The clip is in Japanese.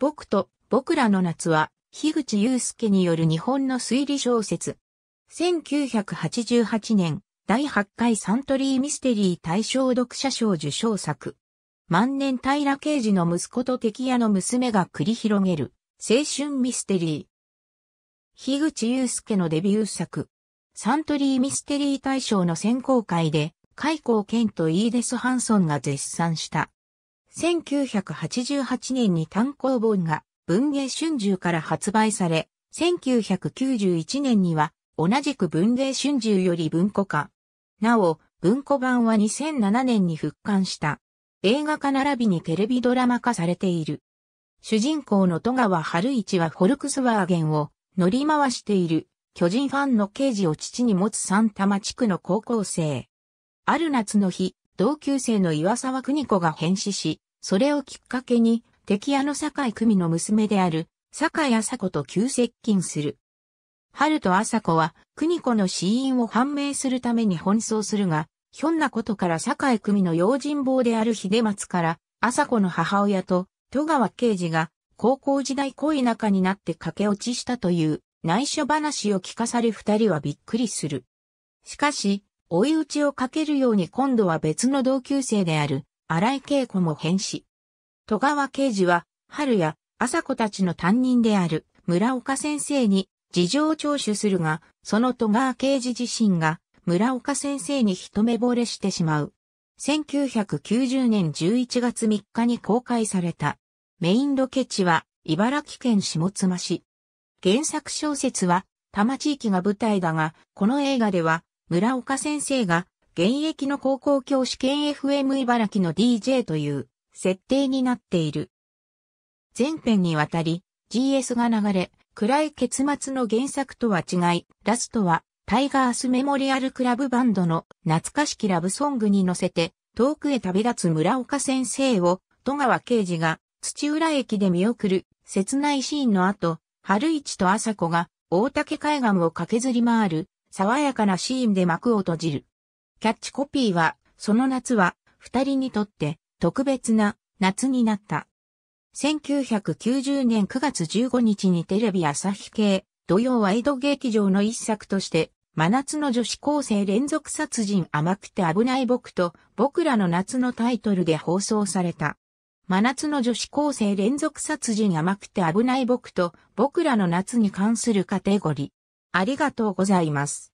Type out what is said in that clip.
僕と僕らの夏は、樋口祐介による日本の推理小説。1988年、第8回サントリーミステリー大賞読者賞受賞作。万年平刑事の息子と敵屋の娘が繰り広げる、青春ミステリー。樋口祐介のデビュー作。サントリーミステリー大賞の選考会で、海光健とイーデス・ハンソンが絶賛した1988年に単行本が文芸春秋から発売され、1991年には同じく文芸春秋より文庫化。なお、文庫版は2007年に復刊した。映画化並びにテレビドラマ化されている。主人公の戸川春一はフォルクスワーゲンを乗り回している巨人ファンの刑事を父に持つ三多摩地区の高校生。ある夏の日、同級生の岩沢邦子が変死し、それをきっかけに、敵屋の酒井美の娘である、酒井麻子と急接近する。春と麻子は、邦子の死因を判明するために奔走するが、ひょんなことから酒井美の用心棒である秀松から、麻子の母親と戸川刑事が高校時代恋仲になって駆け落ちしたという内緒話を聞かされ二人はびっくりする。しかし、追い打ちをかけるように今度は別の同級生である、荒井恵子も変死。戸川刑事は、春や、朝子たちの担任である、村岡先生に、事情聴取するが、その戸川刑事自身が、村岡先生に一目惚れしてしまう。1990年11月3日に公開された。メインロケ地は、茨城県下妻市。原作小説は、多摩地域が舞台だが、この映画では、村岡先生が現役の高校教師兼 FM 茨城の DJ という設定になっている。前編にわたり GS が流れ、暗い結末の原作とは違い、ラストはタイガースメモリアルクラブバンドの懐かしきラブソングに乗せて遠くへ旅立つ村岡先生を戸川刑事が土浦駅で見送る切ないシーンの後、春市と朝子が大竹海岸を駆けずり回る爽やかなシーンで幕を閉じる。キャッチコピーは、その夏は、二人にとって、特別な、夏になった。1990年9月15日にテレビ朝日系、土曜ワイド劇場の一作として、真夏の女子高生連続殺人甘くて危ない僕と僕らの夏のタイトルで放送された。真夏の女子高生連続殺人甘くて危ない僕と僕らの夏に関するカテゴリー。ありがとうございます。